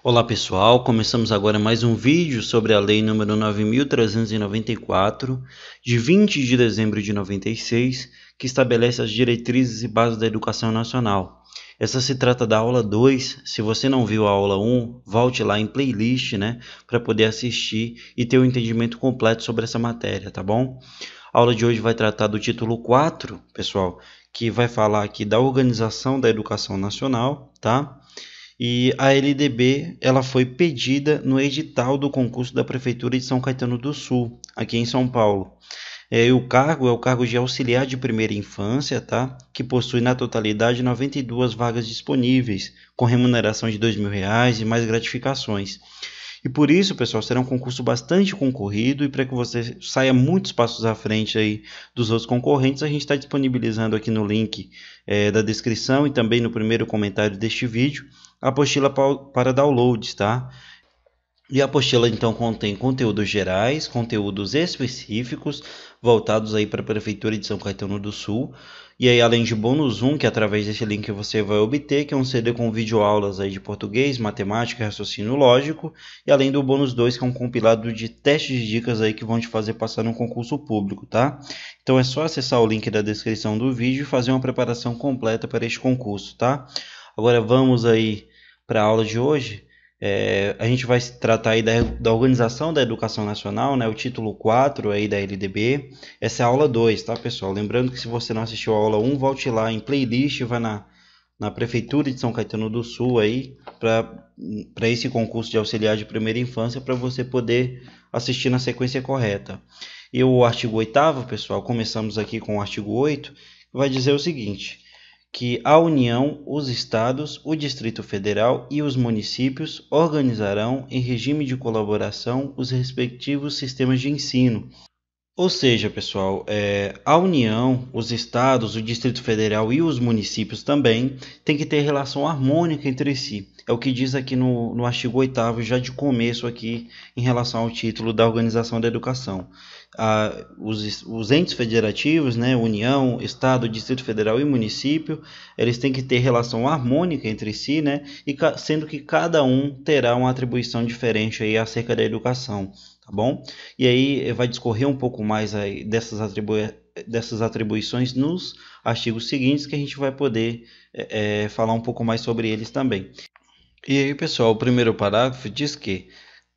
Olá pessoal, começamos agora mais um vídeo sobre a Lei nº 9.394, de 20 de dezembro de 96, que estabelece as diretrizes e bases da educação nacional. Essa se trata da aula 2, se você não viu a aula 1, volte lá em playlist, né, para poder assistir e ter o um entendimento completo sobre essa matéria, tá bom? A aula de hoje vai tratar do título 4, pessoal, que vai falar aqui da organização da educação nacional, tá? E a LDB ela foi pedida no edital do concurso da Prefeitura de São Caetano do Sul, aqui em São Paulo. É, o cargo é o cargo de auxiliar de primeira infância, tá? Que possui na totalidade 92 vagas disponíveis, com remuneração de R$ 2.000 e mais gratificações. E por isso, pessoal, será um concurso bastante concorrido e para que você saia muitos passos à frente aí dos outros concorrentes, a gente está disponibilizando aqui no link é, da descrição e também no primeiro comentário deste vídeo a apostila para downloads, tá? E a apostila então contém conteúdos gerais, conteúdos específicos voltados aí para a prefeitura de São Caetano do Sul. E aí além de bônus 1, que é através desse link você vai obter, que é um CD com videoaulas aí de português, matemática, raciocínio lógico, e além do bônus 2, que é um compilado de testes de dicas aí que vão te fazer passar num concurso público, tá? Então é só acessar o link da descrição do vídeo e fazer uma preparação completa para este concurso, tá? Agora vamos aí para a aula de hoje. É, a gente vai tratar aí da, da, Organização da Educação Nacional, né, o título 4 aí da LDB. Essa é a aula 2, tá, pessoal? Lembrando que se você não assistiu a aula 1, volte lá em playlist, vai na, na Prefeitura de São Caetano do Sul aí para esse concurso de auxiliar de primeira infância para você poder assistir na sequência correta. E o artigo 8 pessoal, começamos aqui com o artigo 8, vai dizer o seguinte: que a União, os estados, o Distrito Federal e os municípios organizarão em regime de colaboração os respectivos sistemas de ensino ou seja, pessoal, é, a União, os estados, o Distrito Federal e os municípios também têm que ter relação harmônica entre si. É o que diz aqui no, no artigo 8 já de começo aqui, em relação ao título da Organização da Educação. Ah, os, os entes federativos, né, União, Estado, Distrito Federal e município, eles têm que ter relação harmônica entre si, né, e sendo que cada um terá uma atribuição diferente aí acerca da educação tá bom? E aí eh, vai discorrer um pouco mais aí dessas, atribui dessas atribuições nos artigos seguintes que a gente vai poder é, falar um pouco mais sobre eles também. E aí, pessoal, o primeiro parágrafo diz que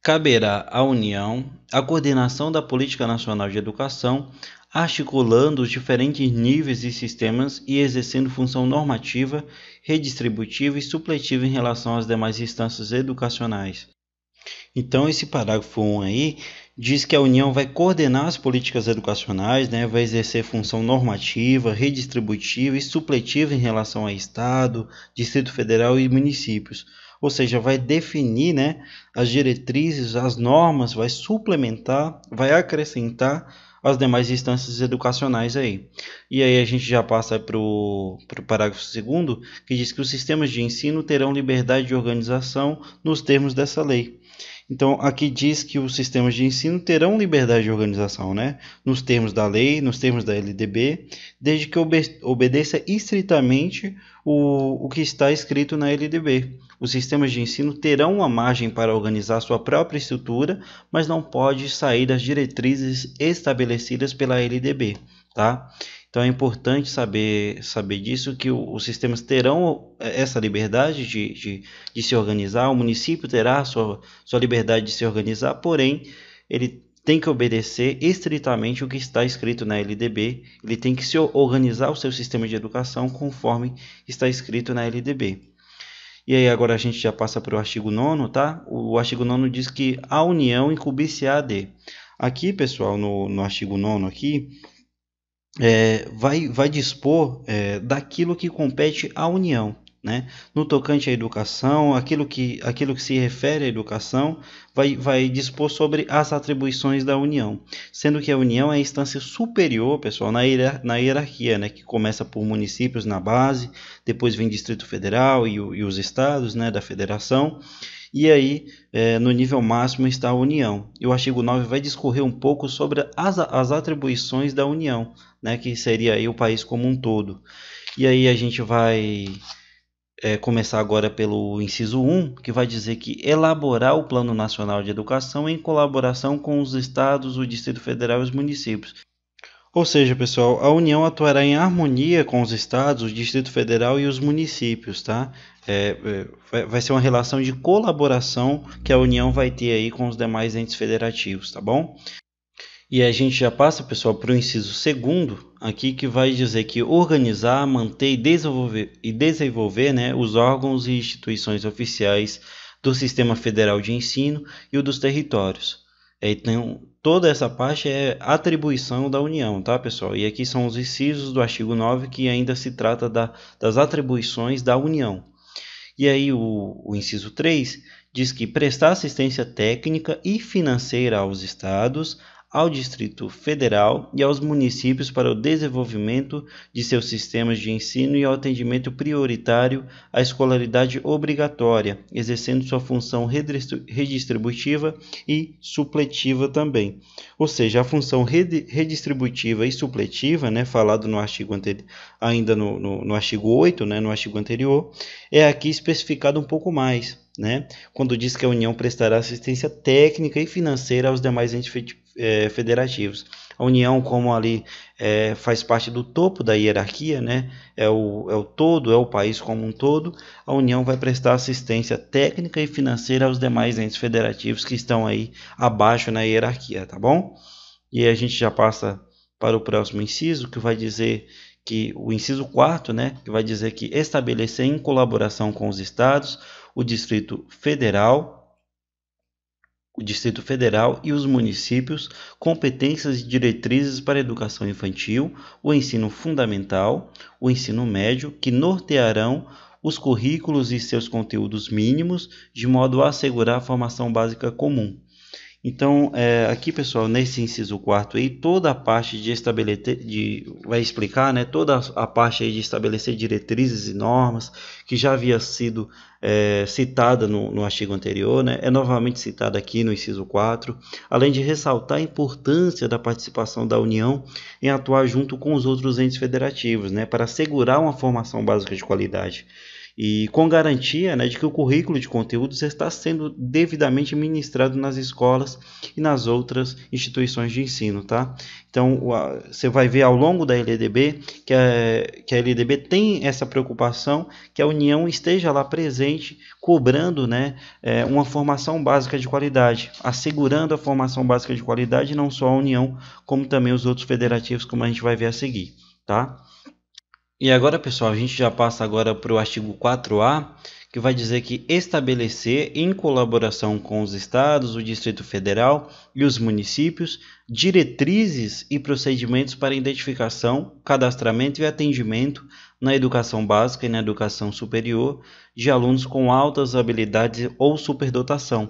caberá à União a coordenação da política nacional de educação, articulando os diferentes níveis e sistemas e exercendo função normativa, redistributiva e supletiva em relação às demais instâncias educacionais. Então, esse parágrafo 1 aí diz que a União vai coordenar as políticas educacionais, né, vai exercer função normativa, redistributiva e supletiva em relação a Estado, Distrito Federal e municípios. Ou seja, vai definir né, as diretrizes, as normas, vai suplementar, vai acrescentar as demais instâncias educacionais aí. E aí a gente já passa para o parágrafo segundo, que diz que os sistemas de ensino terão liberdade de organização nos termos dessa lei. Então, aqui diz que os sistemas de ensino terão liberdade de organização, né? nos termos da lei, nos termos da LDB, desde que obedeça estritamente o, o que está escrito na LDB. Os sistemas de ensino terão uma margem para organizar sua própria estrutura, mas não pode sair das diretrizes estabelecidas pela LDB. Tá? Então é importante saber, saber disso, que os sistemas terão é, essa liberdade de, de, de se organizar, o município terá sua, sua liberdade de se organizar, porém ele tem que obedecer estritamente o que está escrito na LDB, ele tem que se organizar o seu sistema de educação conforme está escrito na LDB. E aí agora a gente já passa para o artigo 9, tá? O artigo 9 diz que a união incubicia de. Aqui, pessoal, no, no artigo 9 aqui, é, vai, vai dispor é, daquilo que compete à União. Né? No tocante à educação, aquilo que, aquilo que se refere à educação vai, vai dispor sobre as atribuições da União, sendo que a União é a instância superior, pessoal, na, hierar na hierarquia, né? que começa por municípios na base, depois vem Distrito Federal e, o, e os estados né? da federação, e aí, é, no nível máximo está a união. E o artigo 9 vai discorrer um pouco sobre as, as atribuições da união, né, que seria aí o país como um todo. E aí a gente vai é, começar agora pelo inciso 1, que vai dizer que elaborar o Plano Nacional de Educação em colaboração com os estados, o Distrito Federal e os municípios. Ou seja, pessoal, a União atuará em harmonia com os estados, o Distrito Federal e os municípios, tá? É, é vai ser uma relação de colaboração que a União vai ter aí com os demais entes federativos, tá bom? E a gente já passa, pessoal, para o inciso segundo aqui que vai dizer que organizar, manter e desenvolver, e desenvolver né, os órgãos e instituições oficiais do Sistema Federal de Ensino e o dos territórios então, toda essa parte é atribuição da União, tá, pessoal? E aqui são os incisos do artigo 9 que ainda se trata da, das atribuições da União. E aí, o, o inciso 3 diz que prestar assistência técnica e financeira aos estados, ao Distrito Federal e aos municípios para o desenvolvimento de seus sistemas de ensino e ao atendimento prioritário à escolaridade obrigatória, exercendo sua função redistributiva e supletiva também. Ou seja, a função redistributiva e supletiva, né, falado no artigo anterior, ainda no, no, no artigo 8, né, no artigo anterior, é aqui especificado um pouco mais né, quando diz que a União prestará assistência técnica e financeira aos demais entes é, federativos. A União, como ali é, faz parte do topo da hierarquia, né, é, o, é o todo, é o país como um todo, a União vai prestar assistência técnica e financeira aos demais entes federativos que estão aí abaixo na hierarquia, tá bom? E a gente já passa para o próximo inciso, que vai dizer que o inciso 4, né, que vai dizer que estabelecer em colaboração com os estados o Distrito Federal, o Distrito Federal e os municípios competências e diretrizes para a educação infantil, o ensino fundamental, o ensino médio, que nortearão os currículos e seus conteúdos mínimos, de modo a assegurar a formação básica comum então, é, aqui pessoal, nesse inciso quarto aí, toda a parte de estabelecer, de, vai explicar, né, toda a parte aí de estabelecer diretrizes e normas, que já havia sido é, citada no, no artigo anterior, né, é novamente citada aqui no inciso 4, além de ressaltar a importância da participação da União em atuar junto com os outros entes federativos, né, para assegurar uma formação básica de qualidade e com garantia né, de que o currículo de conteúdos está sendo devidamente ministrado nas escolas e nas outras instituições de ensino, tá? Então você vai ver ao longo da LDB que a, que a LDB tem essa preocupação que a União esteja lá presente, cobrando né, é, uma formação básica de qualidade, assegurando a formação básica de qualidade não só a União, como também os outros federativos, como a gente vai ver a seguir, tá? E agora, pessoal, a gente já passa agora para o artigo 4A, que vai dizer que estabelecer, em colaboração com os estados, o Distrito Federal e os municípios, diretrizes e procedimentos para identificação, cadastramento e atendimento na educação básica e na educação superior de alunos com altas habilidades ou superdotação.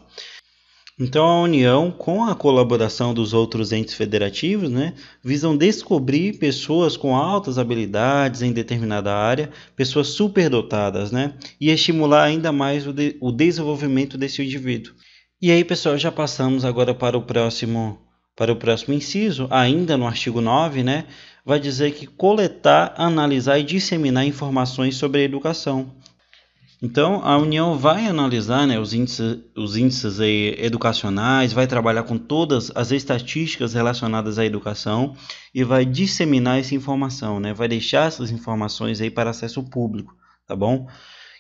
Então, a União, com a colaboração dos outros entes federativos, né, visam descobrir pessoas com altas habilidades em determinada área, pessoas superdotadas, né, e estimular ainda mais o, de o desenvolvimento desse indivíduo. E aí, pessoal, já passamos agora para o próximo para o próximo inciso, ainda no artigo 9, né, vai dizer que coletar, analisar e disseminar informações sobre a educação. Então, a União vai analisar né, os índices, os índices educacionais, vai trabalhar com todas as estatísticas relacionadas à educação e vai disseminar essa informação, né, vai deixar essas informações aí para acesso público, tá bom?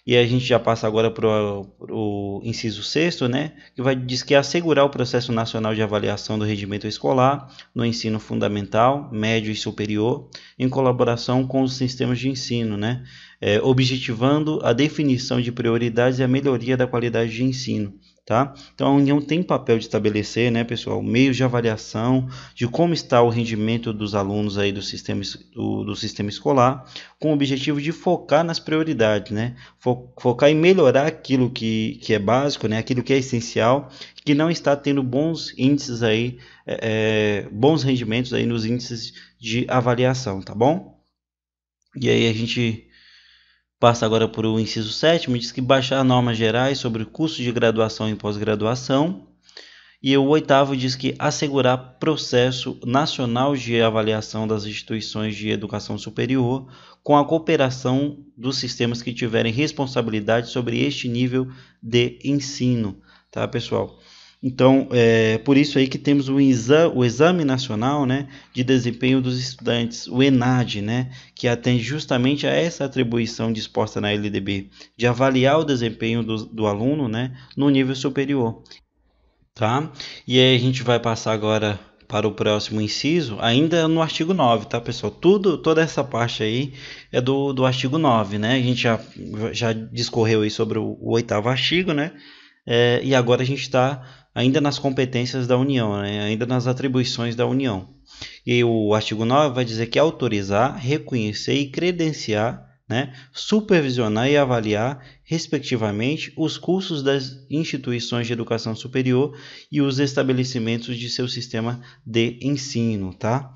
E a gente já passa agora para o inciso 6, né, que vai diz que é assegurar o processo nacional de avaliação do rendimento escolar no ensino fundamental, médio e superior, em colaboração com os sistemas de ensino, né, é, objetivando a definição de prioridades e a melhoria da qualidade de ensino. Tá? Então a União tem papel de estabelecer, né, pessoal, meios de avaliação de como está o rendimento dos alunos aí do sistema, do, do sistema escolar, com o objetivo de focar nas prioridades, né? Fo focar em melhorar aquilo que, que é básico, né, aquilo que é essencial, que não está tendo bons índices aí, é, é bons rendimentos aí nos índices de avaliação, tá bom? E aí a gente Passa agora por o inciso 7, diz que baixar normas gerais sobre o curso de graduação e pós-graduação. E o oitavo diz que assegurar processo nacional de avaliação das instituições de educação superior com a cooperação dos sistemas que tiverem responsabilidade sobre este nível de ensino, tá, pessoal? Então, é por isso aí que temos o exame, o exame Nacional né, de Desempenho dos Estudantes, o ENAD, né, que atende justamente a essa atribuição disposta na LDB, de avaliar o desempenho do, do aluno né, no nível superior. Tá? E aí a gente vai passar agora para o próximo inciso, ainda no artigo 9, tá, pessoal? Tudo, toda essa parte aí é do, do artigo 9, né? A gente já, já discorreu aí sobre o, o oitavo artigo, né? É, e agora a gente está ainda nas competências da União, né? ainda nas atribuições da União. E o artigo 9 vai dizer que autorizar, reconhecer e credenciar, né? supervisionar e avaliar, respectivamente, os cursos das instituições de educação superior e os estabelecimentos de seu sistema de ensino, tá?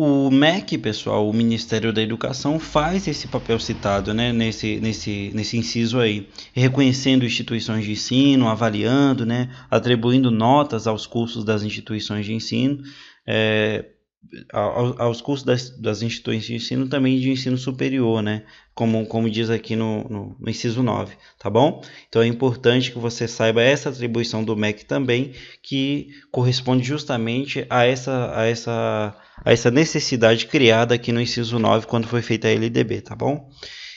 O MEC, pessoal, o Ministério da Educação, faz esse papel citado né, nesse, nesse, nesse inciso aí, reconhecendo instituições de ensino, avaliando, né, atribuindo notas aos cursos das instituições de ensino. É, aos, cursos das, das, instituições de ensino também de ensino superior, né? Como, como diz aqui no, no, no, inciso 9, tá bom? Então é importante que você saiba essa atribuição do MEC também, que corresponde justamente a essa, a essa, a essa necessidade criada aqui no inciso 9 quando foi feita a LDB, tá bom?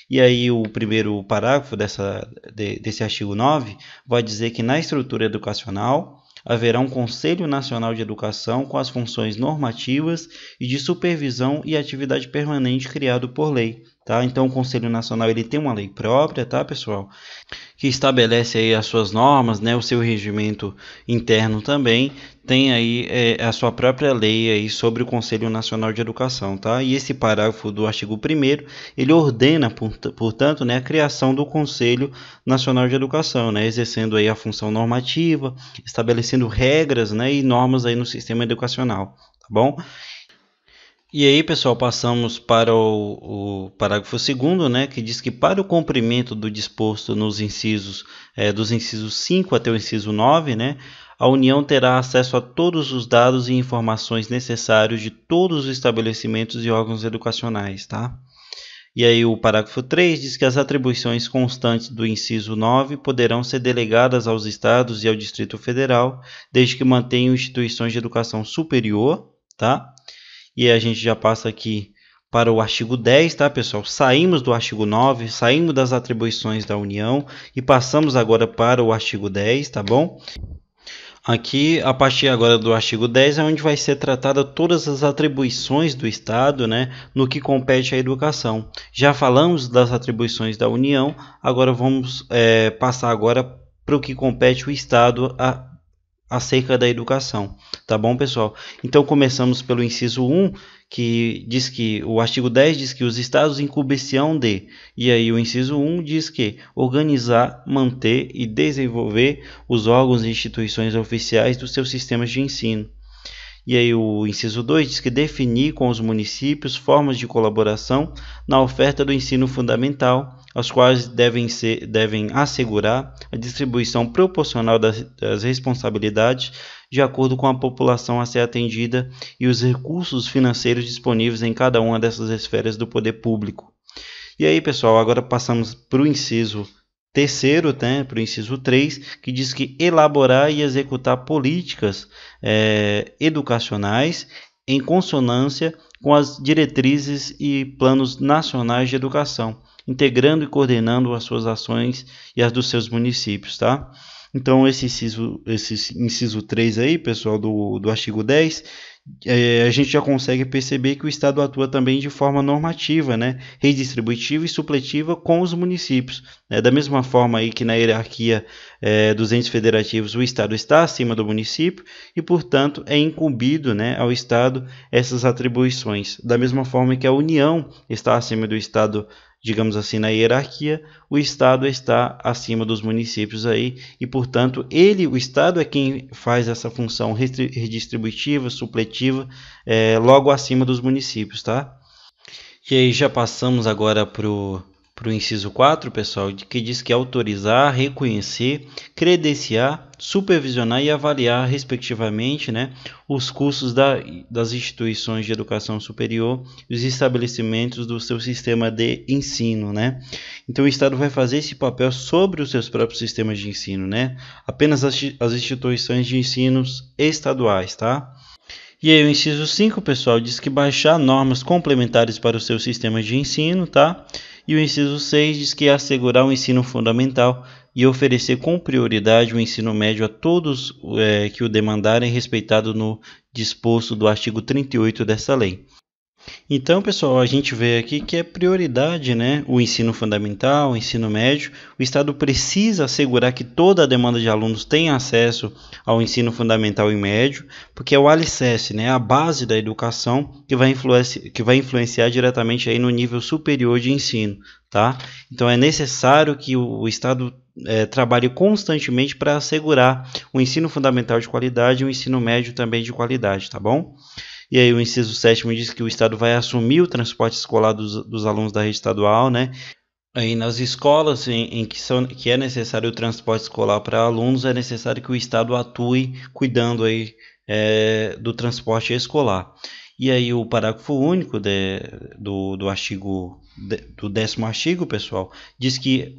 E aí o primeiro parágrafo dessa, de, desse artigo 9 vai dizer que na estrutura educacional haverá um Conselho Nacional de Educação com as funções normativas e de supervisão e atividade permanente criado por lei, Tá? Então o Conselho Nacional ele tem uma lei própria, tá, pessoal, que estabelece aí as suas normas, né, o seu regimento interno também tem aí é, a sua própria lei aí sobre o Conselho Nacional de Educação, tá? E esse parágrafo do artigo 1 ele ordena, portanto, né, a criação do Conselho Nacional de Educação, né, exercendo aí a função normativa, estabelecendo regras, né, e normas aí no sistema educacional, tá bom? E aí, pessoal, passamos para o, o parágrafo 2, né, que diz que para o cumprimento do disposto nos incisos é, dos incisos 5 até o inciso 9, né, a União terá acesso a todos os dados e informações necessários de todos os estabelecimentos e órgãos educacionais, tá? E aí o parágrafo 3 diz que as atribuições constantes do inciso 9 poderão ser delegadas aos estados e ao Distrito Federal, desde que mantenham instituições de educação superior, tá? E a gente já passa aqui para o artigo 10, tá, pessoal? Saímos do artigo 9, saímos das atribuições da União e passamos agora para o artigo 10, tá bom? Aqui, a partir agora do artigo 10, é onde vai ser tratada todas as atribuições do Estado né, no que compete à educação. Já falamos das atribuições da União, agora vamos é, passar agora para o que compete o Estado a acerca da educação, tá bom, pessoal? Então começamos pelo inciso 1, que diz que o artigo 10 diz que os estados incumbem se de, e aí o inciso 1 diz que organizar, manter e desenvolver os órgãos e instituições oficiais dos seus sistemas de ensino. E aí o inciso 2 diz que definir com os municípios formas de colaboração na oferta do ensino fundamental as quais devem, ser, devem assegurar a distribuição proporcional das, das responsabilidades de acordo com a população a ser atendida e os recursos financeiros disponíveis em cada uma dessas esferas do poder público. E aí, pessoal, agora passamos para o inciso terceiro, né, para o inciso 3, que diz que elaborar e executar políticas é, educacionais em consonância com as diretrizes e planos nacionais de educação, integrando e coordenando as suas ações e as dos seus municípios, tá? Então, esse inciso, esse inciso 3 aí, pessoal, do, do artigo 10, é, a gente já consegue perceber que o Estado atua também de forma normativa, né? redistributiva e supletiva com os municípios. Né? Da mesma forma aí que na hierarquia é, dos entes federativos o Estado está acima do município e, portanto, é incumbido né, ao Estado essas atribuições. Da mesma forma que a União está acima do Estado digamos assim, na hierarquia, o Estado está acima dos municípios aí e, portanto, ele, o Estado, é quem faz essa função redistributiva, supletiva, é, logo acima dos municípios, tá? E aí já passamos agora para o para o inciso 4, pessoal, que diz que autorizar, reconhecer, credenciar, supervisionar e avaliar, respectivamente, né, os cursos da, das instituições de educação superior e os estabelecimentos do seu sistema de ensino. Né? Então, o Estado vai fazer esse papel sobre os seus próprios sistemas de ensino, né? apenas as, as instituições de ensinos estaduais. Tá? E aí o inciso 5, pessoal, diz que baixar normas complementares para o seu sistema de ensino, tá? E o inciso 6 diz que é assegurar o ensino fundamental e oferecer com prioridade o ensino médio a todos é, que o demandarem, respeitado no disposto do artigo 38 dessa lei. Então, pessoal, a gente vê aqui que é prioridade né, o ensino fundamental, o ensino médio. O Estado precisa assegurar que toda a demanda de alunos tenha acesso ao ensino fundamental e médio, porque é o alicerce, né, a base da educação, que vai, influenci que vai influenciar diretamente aí no nível superior de ensino. Tá? Então, é necessário que o, o Estado é, trabalhe constantemente para assegurar o ensino fundamental de qualidade e o ensino médio também de qualidade, tá bom? E aí o inciso 7 diz que o Estado vai assumir o transporte escolar dos, dos alunos da rede estadual, né? Aí nas escolas em, em que, são, que é necessário o transporte escolar para alunos, é necessário que o Estado atue cuidando aí é, do transporte escolar. E aí o parágrafo único de, do, do artigo de, do décimo artigo, pessoal, diz que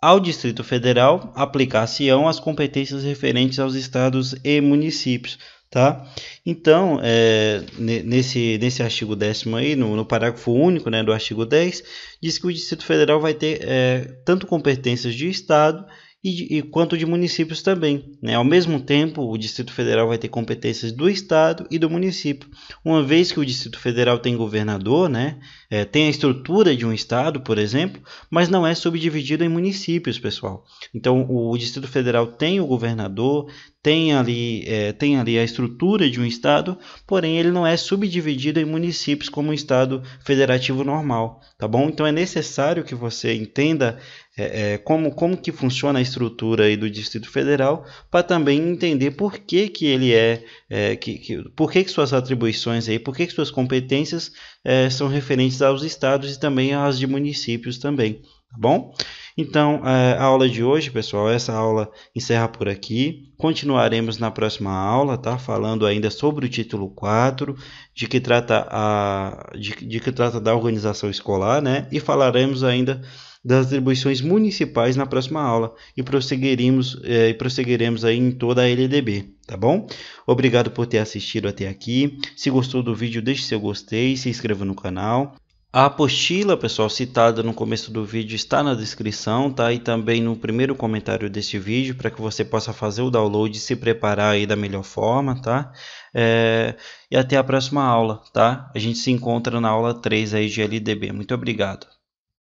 ao Distrito Federal aplicar-se-ão as competências referentes aos estados e municípios Tá? Então, é, nesse, nesse artigo décimo aí, no, no, parágrafo único né, do artigo 10, diz que o Distrito Federal vai ter é, tanto competências de Estado e, e, quanto de municípios também. Né? Ao mesmo tempo, o Distrito Federal vai ter competências do Estado e do município. Uma vez que o Distrito Federal tem governador, né? É, tem a estrutura de um Estado, por exemplo, mas não é subdividido em municípios, pessoal. Então, o, o Distrito Federal tem o governador, tem ali, é, tem ali a estrutura de um Estado, porém ele não é subdividido em municípios como um Estado federativo normal, tá bom? Então, é necessário que você entenda é, é, como, como que funciona a estrutura aí do Distrito Federal, para também entender por que, que ele é, é que, que, por que, que suas atribuições aí, por que, que suas competências é, são referentes aos estados e também às de municípios também, tá bom? Então, é, a aula de hoje, pessoal, essa aula encerra por aqui. Continuaremos na próxima aula, tá? Falando ainda sobre o título 4, de que trata a de, de que trata da organização escolar, né? E falaremos ainda das atribuições municipais na próxima aula e prosseguiremos, eh, e prosseguiremos aí em toda a LDB, tá bom? Obrigado por ter assistido até aqui. Se gostou do vídeo, deixe seu gostei, se inscreva no canal. A apostila, pessoal, citada no começo do vídeo está na descrição, tá? E também no primeiro comentário deste vídeo para que você possa fazer o download e se preparar aí da melhor forma, tá? É... E até a próxima aula, tá? A gente se encontra na aula 3 aí de LDB. Muito obrigado.